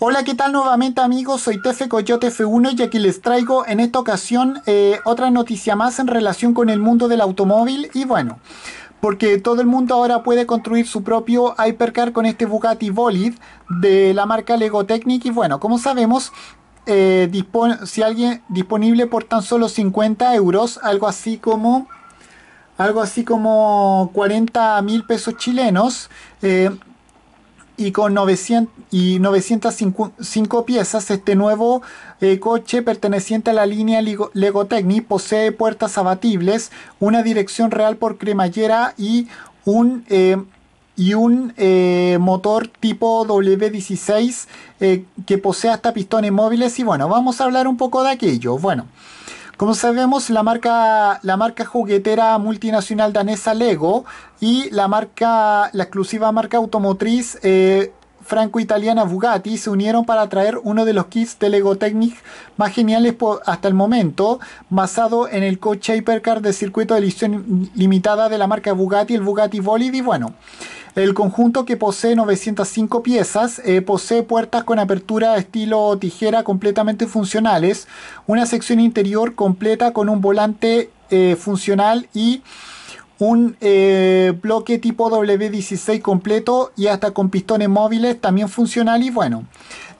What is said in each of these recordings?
Hola, ¿qué tal nuevamente amigos? Soy Tefe Coyote F1 y aquí les traigo en esta ocasión eh, otra noticia más en relación con el mundo del automóvil y bueno, porque todo el mundo ahora puede construir su propio hypercar con este Bugatti Volid de la marca Lego Technic y bueno, como sabemos, eh, si alguien disponible por tan solo 50 euros, algo así como algo así como 40 mil pesos chilenos. Eh, y con 900, y 905 piezas, este nuevo eh, coche perteneciente a la línea Lego Technic posee puertas abatibles, una dirección real por cremallera y un, eh, y un eh, motor tipo W16 que posee hasta pistones móviles. Y bueno, vamos a hablar un poco de aquello. Bueno. Como sabemos, la marca, la marca juguetera multinacional danesa Lego y la marca, la exclusiva marca automotriz eh, franco-italiana Bugatti se unieron para traer uno de los kits de Lego Technic más geniales hasta el momento, basado en el coche Hypercar de circuito de edición limitada de la marca Bugatti, el Bugatti Volid. Y bueno, el conjunto que posee 905 piezas eh, posee puertas con apertura estilo tijera completamente funcionales, una sección interior completa con un volante eh, funcional y un eh, bloque tipo W16 completo y hasta con pistones móviles también funcional y bueno,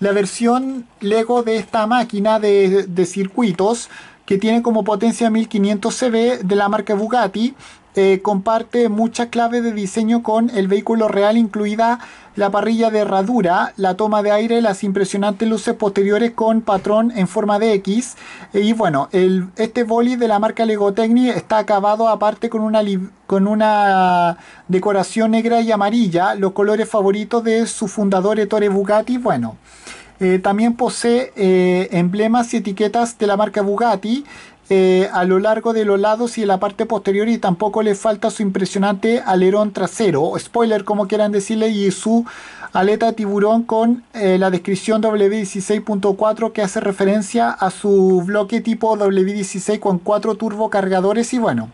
la versión Lego de esta máquina de, de circuitos que tiene como potencia 1500 CV de la marca Bugatti eh, comparte muchas claves de diseño con el vehículo real, incluida la parrilla de herradura, la toma de aire, las impresionantes luces posteriores con patrón en forma de X. Y bueno, el, este boli de la marca Legotecni está acabado aparte con una, con una decoración negra y amarilla, los colores favoritos de su fundador Ettore Bugatti. Bueno. Eh, también posee eh, emblemas y etiquetas de la marca Bugatti, eh, a lo largo de los lados y en la parte posterior y tampoco le falta su impresionante alerón trasero, o spoiler como quieran decirle, y su aleta tiburón con eh, la descripción W16.4 que hace referencia a su bloque tipo W16 con cuatro turbocargadores y bueno.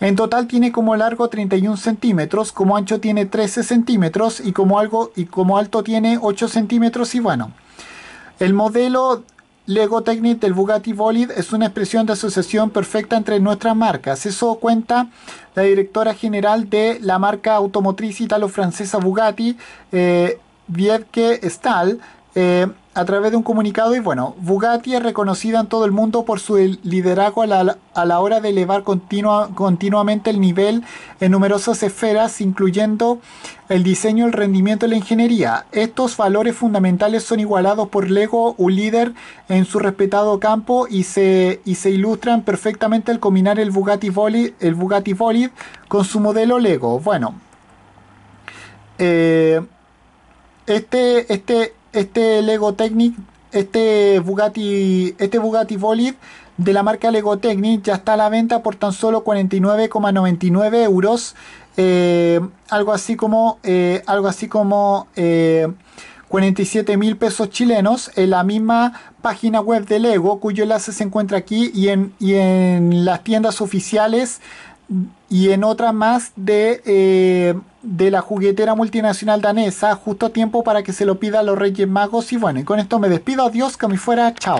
En total tiene como largo 31 centímetros, como ancho tiene 13 centímetros y como, algo, y como alto tiene 8 centímetros y bueno. El modelo ...Lego Technic del Bugatti Volid es una expresión de asociación perfecta entre nuestras marcas. Eso cuenta la directora general de la marca automotriz italo-francesa Bugatti, eh, Stahl, eh, a través de un comunicado. Y bueno, Bugatti es reconocida en todo el mundo por su liderazgo a la, hora de elevar continuamente el nivel en numerosas esferas, incluyendo el diseño, el rendimiento y la ingeniería. Estos valores fundamentales son igualados por Lego, un líder en su respetado campo, y se, se ilustran perfectamente al combinar el Bugatti Volley el con su modelo Lego. Bueno. Eh, este, este, este Lego Technic, este Bugatti, este Bugatti de la marca Lego Technic ya está a la venta por tan solo 49,99 euros. Eh, algo así como eh, algo así como 47 eh, mil pesos chilenos en la misma página web de Lego cuyo enlace se encuentra aquí y en, y en las tiendas oficiales y en otra más de, eh, de la juguetera multinacional danesa, justo a tiempo para que se lo pida a los Reyes Magos. Y bueno, y con esto me despido, adiós, que me fuera, chao.